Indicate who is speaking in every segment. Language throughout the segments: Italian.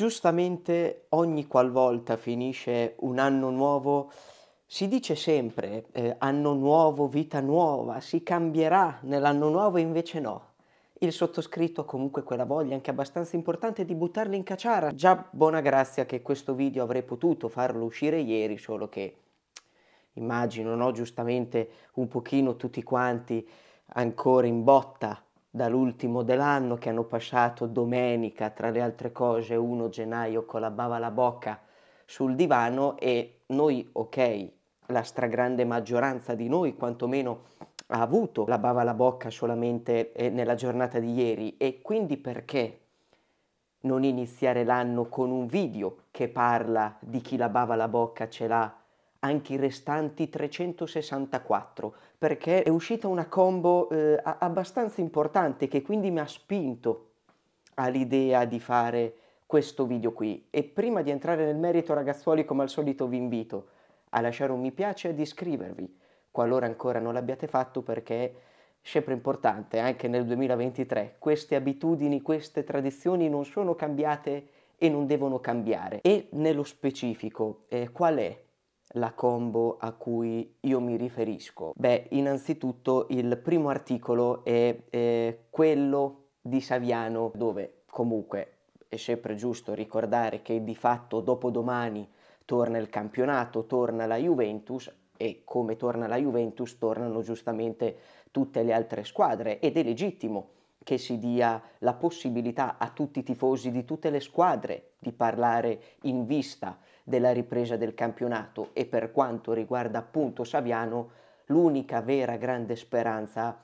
Speaker 1: Giustamente ogni qualvolta finisce un anno nuovo si dice sempre eh, anno nuovo, vita nuova, si cambierà nell'anno nuovo invece no. Il sottoscritto ha comunque quella voglia anche abbastanza importante di buttarli in cacciara. Già buona grazia che questo video avrei potuto farlo uscire ieri, solo che immagino, no, giustamente un pochino tutti quanti ancora in botta dall'ultimo dell'anno che hanno passato domenica, tra le altre cose, 1 gennaio con la bava alla bocca sul divano e noi, ok, la stragrande maggioranza di noi quantomeno ha avuto la bava alla bocca solamente eh, nella giornata di ieri e quindi perché non iniziare l'anno con un video che parla di chi la bava alla bocca ce l'ha anche i restanti 364 perché è uscita una combo eh, abbastanza importante che quindi mi ha spinto all'idea di fare questo video qui e prima di entrare nel merito ragazzuoli come al solito vi invito a lasciare un mi piace e ad iscrivervi qualora ancora non l'abbiate fatto perché è sempre importante anche nel 2023 queste abitudini queste tradizioni non sono cambiate e non devono cambiare e nello specifico eh, qual è la combo a cui io mi riferisco? Beh, innanzitutto il primo articolo è eh, quello di Saviano dove comunque è sempre giusto ricordare che di fatto dopodomani torna il campionato, torna la Juventus e come torna la Juventus tornano giustamente tutte le altre squadre ed è legittimo che si dia la possibilità a tutti i tifosi di tutte le squadre di parlare in vista della ripresa del campionato e per quanto riguarda appunto Saviano l'unica vera grande speranza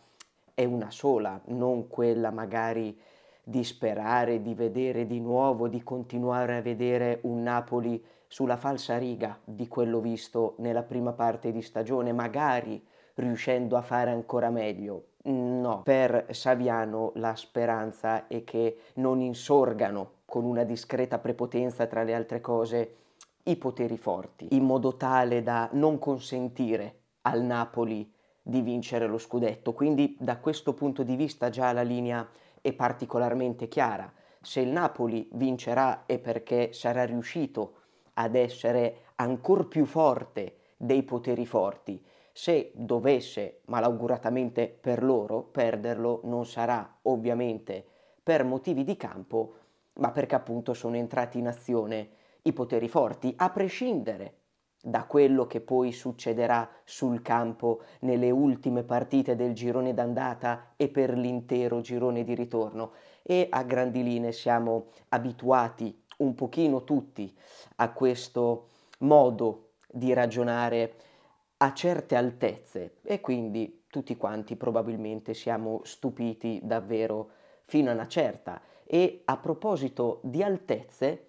Speaker 1: è una sola, non quella magari di sperare di vedere di nuovo, di continuare a vedere un Napoli sulla falsa riga di quello visto nella prima parte di stagione, magari riuscendo a fare ancora meglio. No, per Saviano la speranza è che non insorgano con una discreta prepotenza tra le altre cose i poteri forti, in modo tale da non consentire al Napoli di vincere lo scudetto. Quindi da questo punto di vista già la linea è particolarmente chiara. Se il Napoli vincerà è perché sarà riuscito ad essere ancora più forte dei poteri forti. Se dovesse, malauguratamente per loro, perderlo non sarà ovviamente per motivi di campo, ma perché appunto sono entrati in azione i poteri forti, a prescindere da quello che poi succederà sul campo nelle ultime partite del girone d'andata e per l'intero girone di ritorno. E a grandi linee siamo abituati un pochino tutti a questo modo di ragionare a certe altezze e quindi tutti quanti probabilmente siamo stupiti davvero fino a una certa. E a proposito di altezze,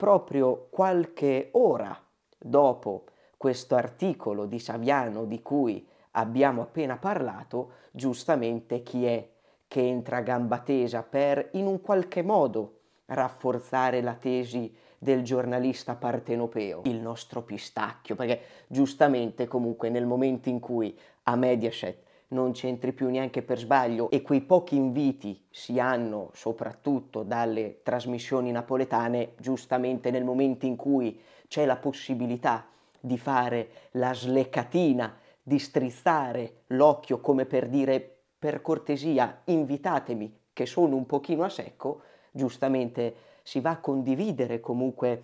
Speaker 1: proprio qualche ora dopo questo articolo di Saviano di cui abbiamo appena parlato, giustamente chi è che entra a gamba tesa per in un qualche modo rafforzare la tesi del giornalista partenopeo, il nostro pistacchio, perché giustamente comunque nel momento in cui a Mediaset non c'entri più neanche per sbaglio e quei pochi inviti si hanno soprattutto dalle trasmissioni napoletane giustamente nel momento in cui c'è la possibilità di fare la sleccatina, di strizzare l'occhio come per dire per cortesia invitatemi che sono un pochino a secco, giustamente si va a condividere comunque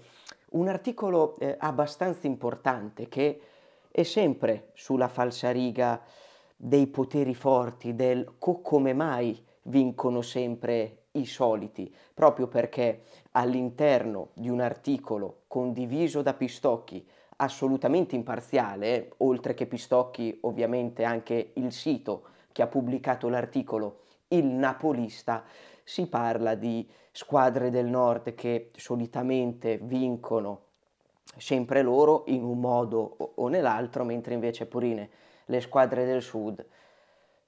Speaker 1: un articolo eh, abbastanza importante che è sempre sulla falsariga dei poteri forti, del co- come mai vincono sempre i soliti, proprio perché all'interno di un articolo condiviso da Pistocchi, assolutamente imparziale, oltre che Pistocchi ovviamente anche il sito che ha pubblicato l'articolo, il Napolista, si parla di squadre del nord che solitamente vincono sempre loro in un modo o nell'altro, mentre invece Purine le squadre del sud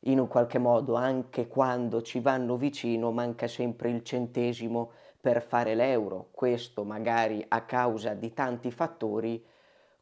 Speaker 1: in un qualche modo, anche quando ci vanno vicino, manca sempre il centesimo per fare l'euro. Questo magari a causa di tanti fattori,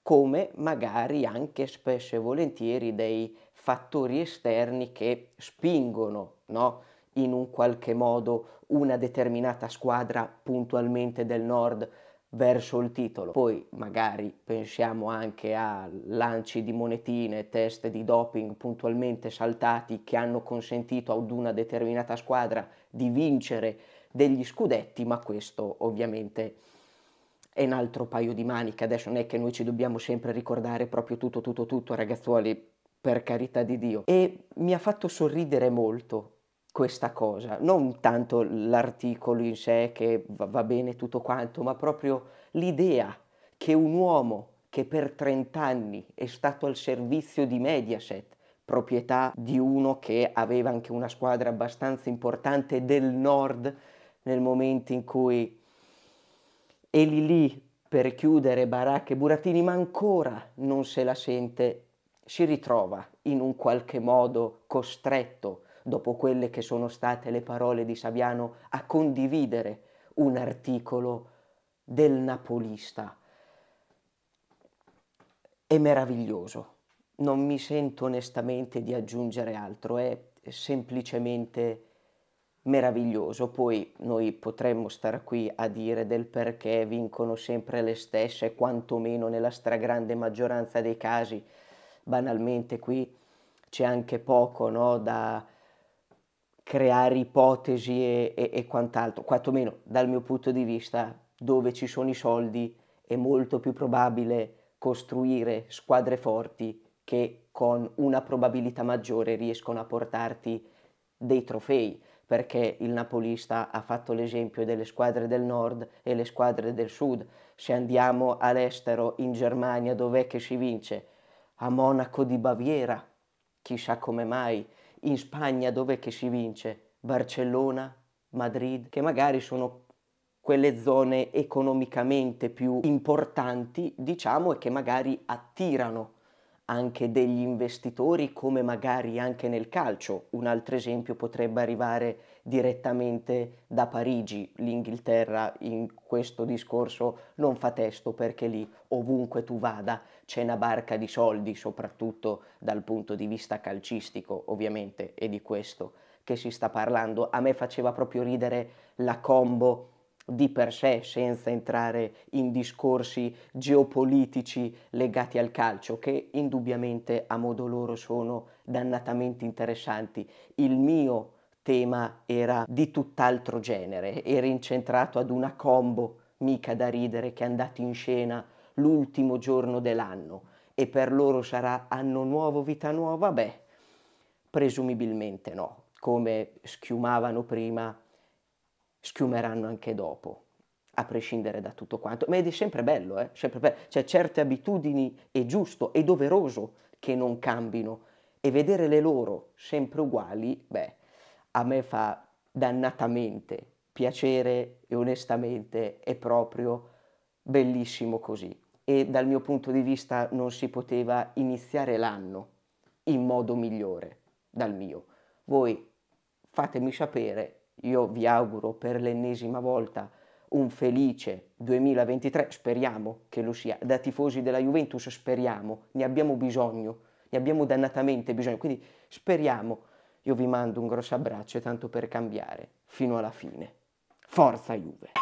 Speaker 1: come magari anche spesso e volentieri dei fattori esterni che spingono no? in un qualche modo una determinata squadra puntualmente del nord verso il titolo. Poi magari pensiamo anche a lanci di monetine, test di doping puntualmente saltati che hanno consentito ad una determinata squadra di vincere degli scudetti, ma questo ovviamente è un altro paio di maniche. Adesso non è che noi ci dobbiamo sempre ricordare proprio tutto, tutto, tutto, ragazzuoli, per carità di Dio. E mi ha fatto sorridere molto questa cosa, non tanto l'articolo in sé che va bene tutto quanto, ma proprio l'idea che un uomo che per 30 anni è stato al servizio di Mediaset, proprietà di uno che aveva anche una squadra abbastanza importante del nord nel momento in cui è lì lì per chiudere baracche e Burattini, ma ancora non se la sente, si ritrova in un qualche modo costretto dopo quelle che sono state le parole di Saviano, a condividere un articolo del napolista. È meraviglioso, non mi sento onestamente di aggiungere altro, è semplicemente meraviglioso. Poi noi potremmo stare qui a dire del perché vincono sempre le stesse, quantomeno nella stragrande maggioranza dei casi. Banalmente qui c'è anche poco no, da, creare ipotesi e, e, e quant'altro, quantomeno dal mio punto di vista, dove ci sono i soldi è molto più probabile costruire squadre forti che con una probabilità maggiore riescono a portarti dei trofei, perché il napolista ha fatto l'esempio delle squadre del nord e le squadre del sud. Se andiamo all'estero, in Germania, dov'è che si vince? A Monaco di Baviera, chissà come mai in Spagna dove si vince? Barcellona, Madrid, che magari sono quelle zone economicamente più importanti, diciamo, e che magari attirano anche degli investitori, come magari anche nel calcio. Un altro esempio potrebbe arrivare direttamente da Parigi. L'Inghilterra in questo discorso non fa testo perché lì ovunque tu vada c'è una barca di soldi, soprattutto dal punto di vista calcistico, ovviamente, e di questo che si sta parlando. A me faceva proprio ridere la combo di per sé, senza entrare in discorsi geopolitici legati al calcio, che indubbiamente a modo loro sono dannatamente interessanti. Il mio tema era di tutt'altro genere, era incentrato ad una combo mica da ridere che è andata in scena l'ultimo giorno dell'anno e per loro sarà anno nuovo, vita nuova? Beh, presumibilmente no, come schiumavano prima, schiumeranno anche dopo a prescindere da tutto quanto. Ma è sempre bello, eh? sempre bello. Cioè, certe abitudini è giusto, è doveroso che non cambino e vedere le loro sempre uguali, beh, a me fa dannatamente piacere e onestamente è proprio bellissimo così e dal mio punto di vista non si poteva iniziare l'anno in modo migliore dal mio. Voi fatemi sapere, io vi auguro per l'ennesima volta un felice 2023, speriamo che lo sia, da tifosi della Juventus speriamo, ne abbiamo bisogno, ne abbiamo dannatamente bisogno, quindi speriamo. Io vi mando un grosso abbraccio, e tanto per cambiare, fino alla fine. Forza Juve!